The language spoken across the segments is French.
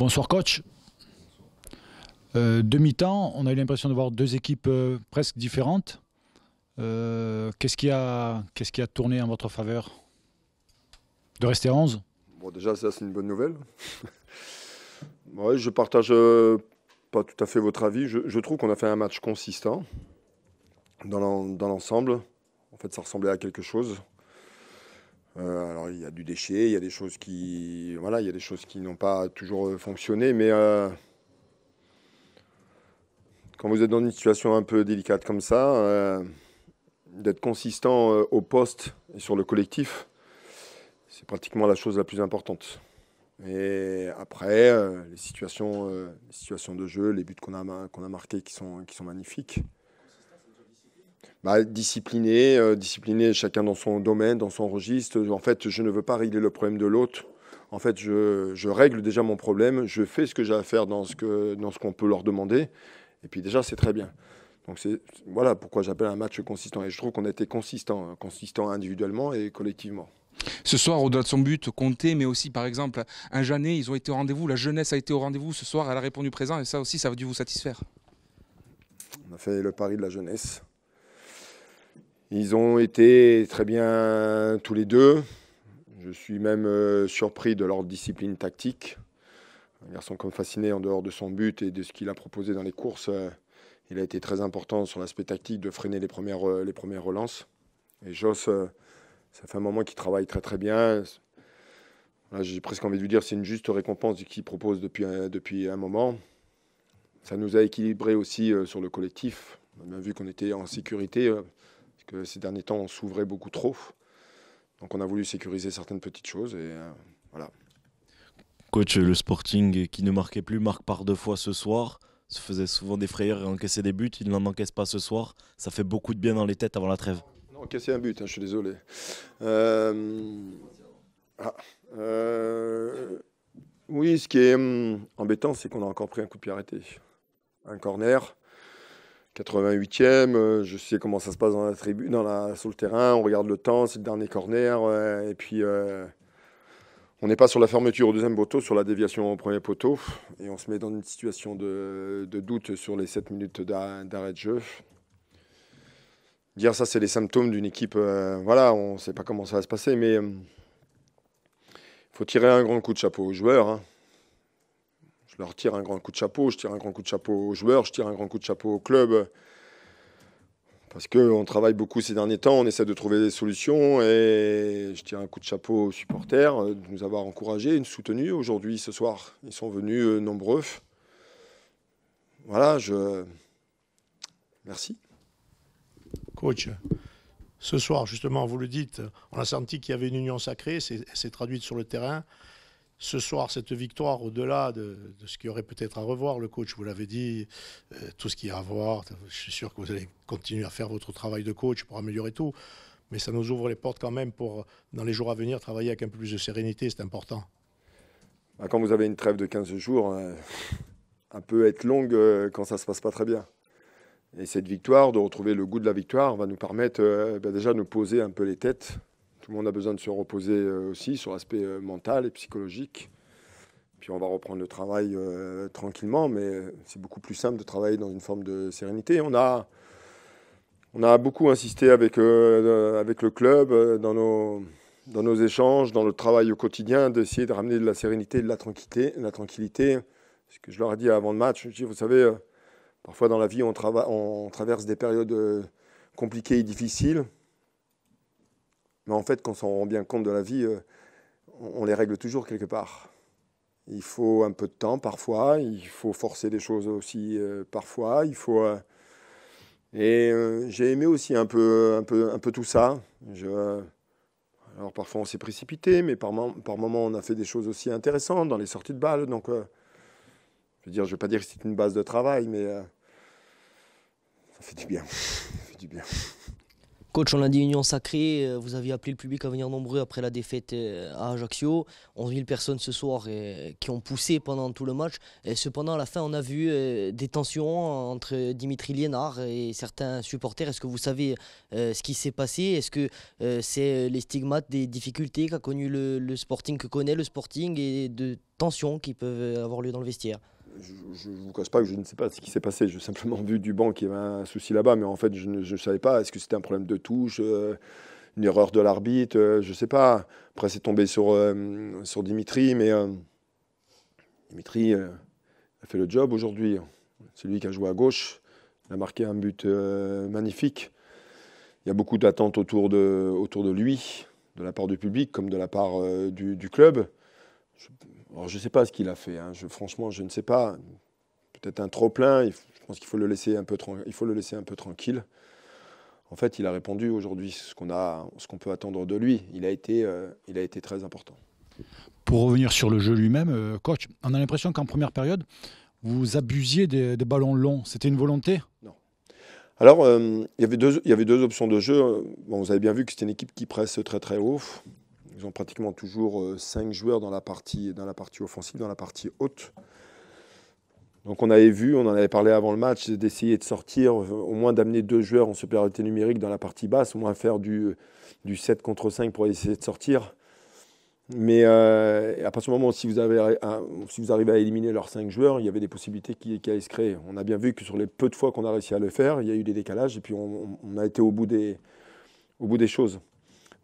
Bonsoir coach. Euh, demi-temps, on a eu l'impression de voir deux équipes euh, presque différentes. Euh, qu'est-ce qui, qui, a tourné en votre faveur De rester 11 bon, Déjà, ça c'est une bonne nouvelle. Je je partage pas tout à fait votre avis. Je, je trouve qu'on a fait un match consistant dans l'ensemble. En fait, ça ressemblait à quelque chose. Euh, alors il y a du déchet, il y a des choses qui, voilà, il y a des choses qui n'ont pas toujours euh, fonctionné, mais euh, quand vous êtes dans une situation un peu délicate comme ça, d'être consistant au poste et sur le collectif, c'est pratiquement la chose la plus importante. Et après, les situations, situations de jeu, les buts qu'on a, qu'on a marqués qui sont, qui sont magnifiques bah, discipliné, euh, discipliné chacun dans son domaine, dans son registre. En fait, je ne veux pas régler le problème de l'autre. En fait, je, règle déjà mon problème, je fais ce que j'ai à faire dans ce qu'on peut leur demander. Et puis déjà, c'est très bien. Donc voilà pourquoi j'appelle un match consistant. Et je trouve qu'on a été consistant, hein, consistant individuellement et collectivement. Ce soir, au-delà de son but, Comté, mais aussi par exemple un Jeannet, ils ont été au rendez-vous, la jeunesse a été au rendez-vous ce soir, elle a répondu présent et ça aussi, ça a dû vous satisfaire. On a fait le pari de la jeunesse. Ils ont été très bien tous les deux. Je suis même euh, surpris de leur discipline tactique. Un garçon comme fasciné en dehors de son but et de ce qu'il a proposé dans les courses, euh, il a été très important sur l'aspect tactique de freiner les premières, euh, relances. Et Joss, ça fait un moment qu'il travaille très très bien. J'ai presque envie de lui dire c'est une juste récompense qu'il propose depuis, depuis un moment. Ça nous a équilibré aussi sur le collectif. On vu qu'on était en sécurité ces derniers temps on s'ouvrait beaucoup trop. Donc on a voulu sécuriser certaines petites choses et euh, voilà. Coach, le Sporting qui ne marquait plus marque par deux fois ce soir, se faisait souvent des frayeurs et encaissait des buts. Il n'en encaisse pas ce soir. Ça fait beaucoup de bien dans les têtes avant la trêve. encaisser un but, hein, je suis désolé. Euh, ah, euh, oui, ce qui est hum, embêtant, c'est qu'on a encore pris un coup de pied arrêté. Un corner 88e, euh, je sais comment ça se passe dans la tribune, dans la, sur le terrain, on regarde le temps, c'est le dernier corner, et puis euh, on n'est pas sur la fermeture au deuxième poteau, sur la déviation au premier poteau, et on se met dans une situation de, doute sur les 7 minutes d'arrêt de jeu. Dire ça, c'est les symptômes d'une équipe, euh, voilà, on ne sait pas comment ça va se passer, mais il faut tirer un grand coup de chapeau aux joueurs. Hein leur tire un grand coup de chapeau, je tire un grand coup de chapeau aux joueurs, je tire un grand coup de chapeau au club. Parce qu'on travaille beaucoup ces derniers temps, on essaie de trouver des solutions et je tire un coup de chapeau aux supporters euh, de nous avoir encouragés, nous soutenus. Aujourd'hui, ce soir, ils sont venus euh, nombreux. Voilà, je. Merci. Coach, ce soir, justement, vous le dites, on a senti qu'il y avait une union sacrée, c'est traduite sur le terrain ce soir cette victoire au-delà de, ce qu'il y aurait peut-être à revoir. Le coach, vous l'avez dit, euh, tout ce qu'il y a à voir. Je suis sûr que vous allez continuer à faire votre travail de coach pour améliorer tout. Mais ça nous ouvre les portes quand même pour, dans les jours à venir, travailler avec un peu plus de sérénité. C'est important. Bah, quand vous avez une trêve de 15 jours, hein, un peu être longue euh, quand ça ne se passe pas très bien. Et cette victoire, de retrouver le goût de la victoire, va nous permettre euh, bah, déjà de nous poser un peu les têtes on a besoin de se reposer euh, aussi sur l'aspect euh, mental et psychologique. Puis on va reprendre le travail euh, tranquillement, mais c'est beaucoup plus simple de travailler dans une forme de sérénité. On a, beaucoup insisté avec, avec le club dans, nos, échanges, dans le travail au quotidien, d'essayer de ramener de la sérénité, de la tranquillité. De la tranquillité. Ce que je leur ai dit avant le match, je dis, vous savez, parfois dans la vie, on traverse des périodes compliquées et difficiles. Mais en fait, quand on s'en rend bien compte de la vie, euh, on les règle toujours quelque part. Il faut un peu de temps parfois, il faut forcer des choses aussi euh, parfois, il faut. Euh, et j'ai aimé aussi un peu, peu, un peu tout ça. alors parfois on s'est précipité, mais par, par moments on a fait des choses aussi intéressantes dans les sorties de balle. Donc, je veux dire, je vais pas dire que c'est une base de travail, mais ça fait du bien. ça fait du bien. Coach, on a dit, Union Sacrée, euh, vous avez appelé le public à venir nombreux après la défaite euh, à Ajaccio. 11 000 personnes ce soir euh, qui ont poussé pendant tout le match. Et cependant, à la fin, on a vu des tensions entre Dimitri Liénard et certains supporters. Est-ce que vous savez ce qui s'est passé Est-ce que c'est les stigmates des difficultés qu'a connu le, Sporting, que connaît le Sporting, et de tensions qui peuvent avoir lieu dans le vestiaire je ne vous cache pas que je ne sais pas ce qui s'est passé. J'ai simplement vu du banc qu'il y avait un souci là-bas, mais en fait, je ne savais pas. Est-ce que c'était un problème de touche, euh, une erreur de l'arbitre euh, Je ne sais pas. Après, c'est tombé sur, euh, sur Dimitri, mais Dimitri a fait le job aujourd'hui. C'est lui qui a joué à gauche. Il a marqué un but magnifique. Il y a beaucoup d'attentes autour de, autour de lui, de la part du public comme de la part du, club je ne sais pas ce qu'il a fait. Hein. franchement, je ne sais pas. Peut-être un trop plein. je pense qu'il faut le laisser un peu. faut le laisser un peu tranquille. En fait, il a répondu aujourd'hui ce qu'on a, peut attendre de lui. Il a été, euh, il a été très important. Pour revenir sur le jeu lui-même, euh, coach, on a l'impression qu'en première période, vous abusiez des, ballons longs. C'était une volonté Non. Alors, euh, il, y avait deux, il y avait deux options de jeu. vous avez bien vu que c'était une équipe qui presse très très haut. Ils ont pratiquement toujours 5 euh, joueurs dans la, partie, dans la partie offensive, dans la partie haute. Donc on avait vu, on en avait parlé avant le match, d'essayer de sortir, euh, au moins d'amener deux joueurs en supériorité numérique dans la partie basse, au moins faire du, euh, du 7 contre 5 pour essayer de sortir. Mais à partir du moment où si vous, arrivez à éliminer leurs 5 joueurs, il y avait des possibilités qui, qui allaient se créer. On a bien vu que sur les peu de fois qu'on a réussi à le faire, il y a eu des décalages et puis on, a été au bout des choses.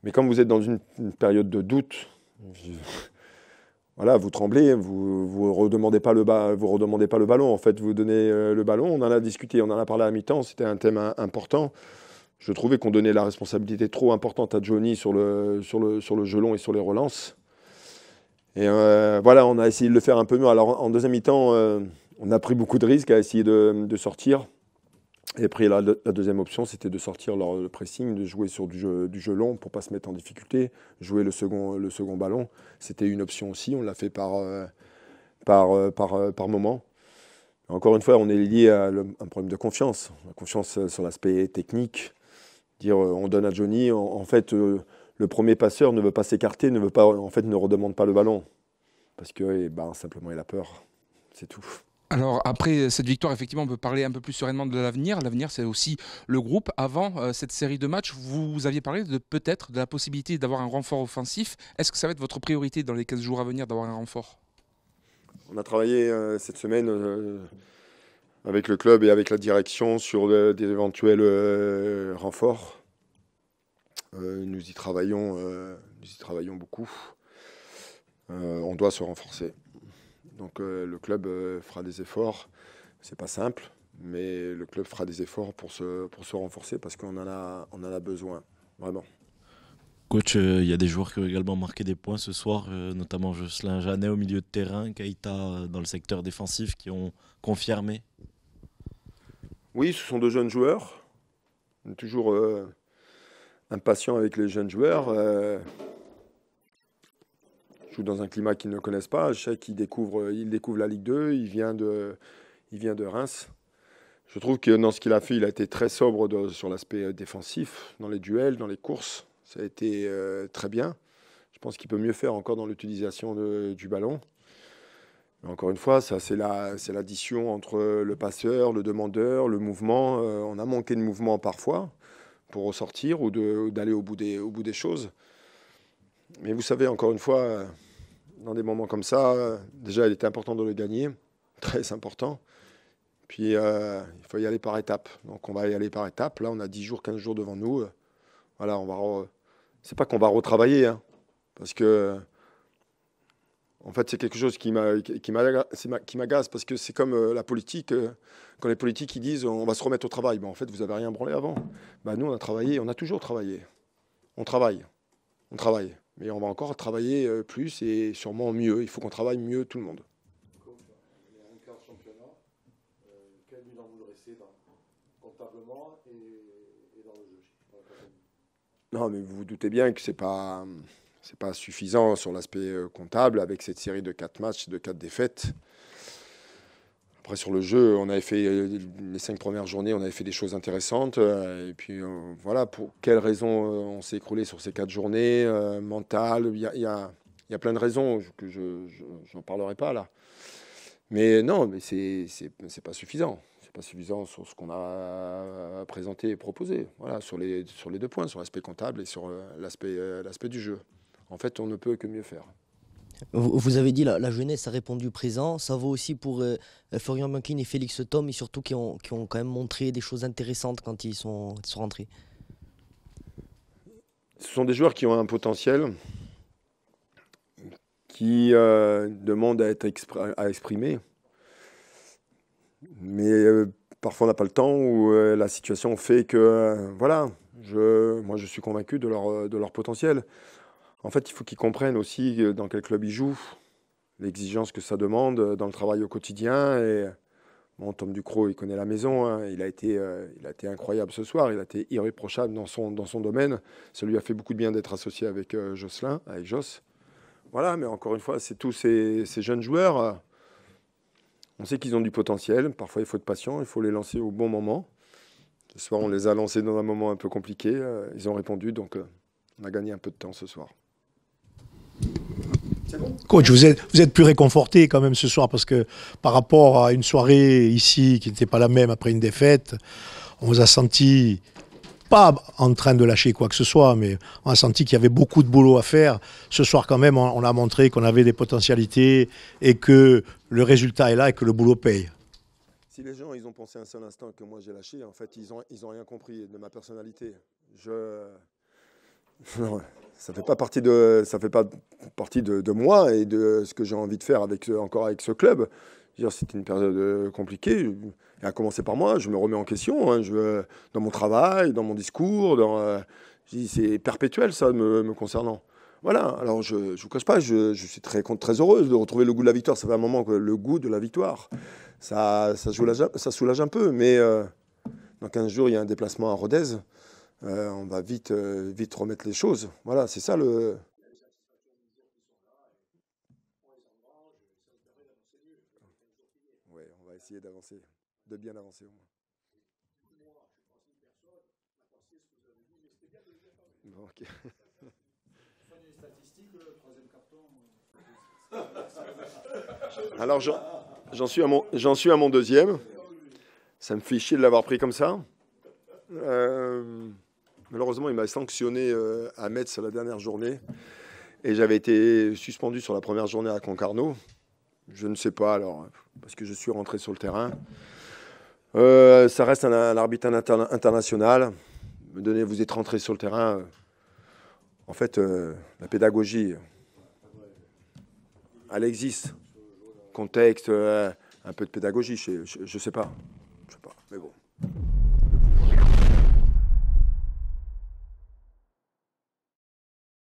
Mais quand vous êtes dans une, période de doute, voilà, vous tremblez, vous vous redemandez pas le redemandez pas le ballon. En fait, vous donnez euh, le ballon. On en a discuté, on en a parlé à mi-temps. C'était un thème important. Je trouvais qu'on donnait la responsabilité trop importante à Johnny sur le sur le sur le jeu et sur les relances. Et euh, voilà, on a essayé de le faire un peu mieux. Alors en deuxième mi-temps, euh, on a pris beaucoup de risques à essayer de, de sortir. Et après, la, deuxième option, c'était de sortir leur, le pressing, de jouer sur du jeu, long pour ne pas se mettre en difficulté, jouer le second, le second ballon. C'était une option aussi, on l'a fait par, euh, par, euh, euh, par, moment. Encore une fois, on est lié à, un problème de confiance, la confiance sur l'aspect technique. Dire, on donne à Johnny, en, fait, le premier passeur ne veut pas s'écarter, ne veut pas, en fait, ne redemande pas le ballon. Parce que, eh ben, simplement, il a peur. C'est tout alors après cette victoire, effectivement, on peut parler un peu plus sereinement de l'avenir. L'avenir, c'est aussi le groupe. Avant euh, cette série de matchs, vous aviez parlé de peut-être de la possibilité d'avoir un renfort offensif. Est-ce que ça va être votre priorité dans les 15 jours à venir d'avoir un renfort On a travaillé euh, cette semaine euh, avec le club et avec la direction sur des éventuels renforts. nous y travaillons, nous y travaillons beaucoup. on doit se renforcer. Donc euh, le club euh, fera des efforts. C'est pas simple, mais le club fera des efforts pour se, pour se renforcer parce qu'on en a, on en a besoin, vraiment. Coach, euh, il y a des joueurs qui ont également marqué des points ce soir, notamment Jocelyn Janet au milieu de terrain, Kaita dans le secteur défensif, qui ont confirmé. Oui, ce sont deux jeunes joueurs. On est toujours impatient avec les jeunes joueurs dans un climat qu'ils ne connaissent pas. Je sais qu'il découvre, euh, il découvre la Ligue 2, il vient de, il vient de Reims. Je trouve que dans ce qu'il a fait, il a été très sobre sur l'aspect euh, défensif, dans les duels, dans les courses. Ça a été euh, très bien. Je pense qu'il peut mieux faire encore dans l'utilisation du ballon. encore une fois, ça c'est l'addition entre le passeur, le demandeur, le mouvement. on a manqué de mouvement parfois pour ressortir ou d'aller au, bout des, au bout des choses. Mais vous savez, encore une fois, dans des moments comme ça, déjà, il était important de le gagner, très important. Puis, euh, il faut y aller par étapes. Donc, on va y aller par étapes. Là, on a 10 jours, 15 jours devant nous. Voilà, on va. C'est pas qu'on va retravailler, hein, parce que. En fait, c'est quelque chose qui m'agace parce que c'est comme euh, la politique. Euh, quand les politiques ils disent on va se remettre au travail, ben, en fait, vous n'avez rien branlé avant. Bah, nous, on a travaillé, on a toujours travaillé. On travaille. On travaille. Mais on va encore travailler euh, plus et sûrement mieux. Il faut qu'on travaille mieux tout le monde. Non, mais vous vous doutez bien que c'est pas c'est pas suffisant sur l'aspect euh, comptable avec cette série de quatre matchs, de quatre défaites. Après, sur le jeu, on avait fait euh, les cinq premières journées, on avait fait des choses intéressantes. Euh, et puis, euh, voilà, pour quelles raisons on s'est écroulé sur ces quatre journées, mentales, il y a, plein de raisons que je n'en parlerai pas là. Mais non, mais c'est pas suffisant. C'est pas suffisant sur ce qu'on a présenté et proposé. Voilà, sur les deux points, sur l'aspect comptable et sur l'aspect du jeu. En fait, on ne peut que mieux faire. Vous avez dit la, la jeunesse a répondu présent. Ça vaut aussi pour euh, Florian Mankin et Félix Tom, et surtout qui ont, qui quand même montré des choses intéressantes quand ils sont, sont rentrés. Ce sont des joueurs qui ont un potentiel, qui euh, demandent à être à exprimer. Mais euh, parfois on n'a pas le temps ou la situation fait que, voilà, je, moi je suis convaincu de leur, de leur potentiel. En fait, il faut qu'ils comprennent aussi euh, dans quel club ils jouent, l'exigence que ça demande euh, dans le travail au quotidien. Et euh, Tom Ducrot, il connaît la maison. Hein. Il, a été, incroyable ce soir. Il a été irréprochable dans son, domaine. Ça lui a fait beaucoup de bien d'être associé avec Jocelyn, avec Joss. Voilà, mais encore une fois, c'est tous ces, jeunes joueurs. on sait qu'ils ont du potentiel. Parfois, il faut être patient. Il faut les lancer au bon moment. Ce soir, on les a lancés dans un moment un peu compliqué. Ils ont répondu, donc on a gagné un peu de temps ce soir. Coach, vous êtes, vous êtes plus réconforté quand même ce soir parce que par rapport à une soirée ici qui n'était pas la même après une défaite, on vous a senti pas en train de lâcher quoi que ce soit, mais on a senti qu'il y avait beaucoup de boulot à faire. Ce soir quand même, on, a montré qu'on avait des potentialités et que le résultat est là et que le boulot paye. Si les gens ils ont pensé un seul instant que moi j'ai lâché, en fait ils n'ont ils ont rien compris de ma personnalité. Je, ça fait pas partie de ça fait pas partie de, moi et de ce que j'ai envie de faire avec encore avec ce club. C'est une période euh, compliquée, et à commencer par moi, je me remets en question, hein. dans mon travail, dans mon discours, dans, euh, c'est perpétuel ça me, concernant. Voilà, alors je ne vous cache pas, je, suis très, très heureuse de retrouver le goût de la victoire. Ça fait un moment que le goût de la victoire, ça, soulage, un peu. Mais euh, dans 15 jours, il y a un déplacement à Rodez. Euh, on va vite, euh, vite remettre les choses. Voilà, c'est ça le. Oui, on va essayer d'avancer, de bien avancer au moins. Bon, ok. Alors j'en suis, suis, à mon deuxième. Ça me fait chier de l'avoir pris comme ça. Euh, Malheureusement, il m'a sanctionné euh, à Metz la dernière journée. Et j'avais été suspendu sur la première journée à Concarneau. Je ne sais pas, alors, parce que je suis rentré sur le terrain. Euh, ça reste un, arbitre international. vous êtes rentré sur le terrain. Euh, en fait, la pédagogie, elle existe. Contexte, un peu de pédagogie, je ne sais, pas. Je sais pas, mais bon.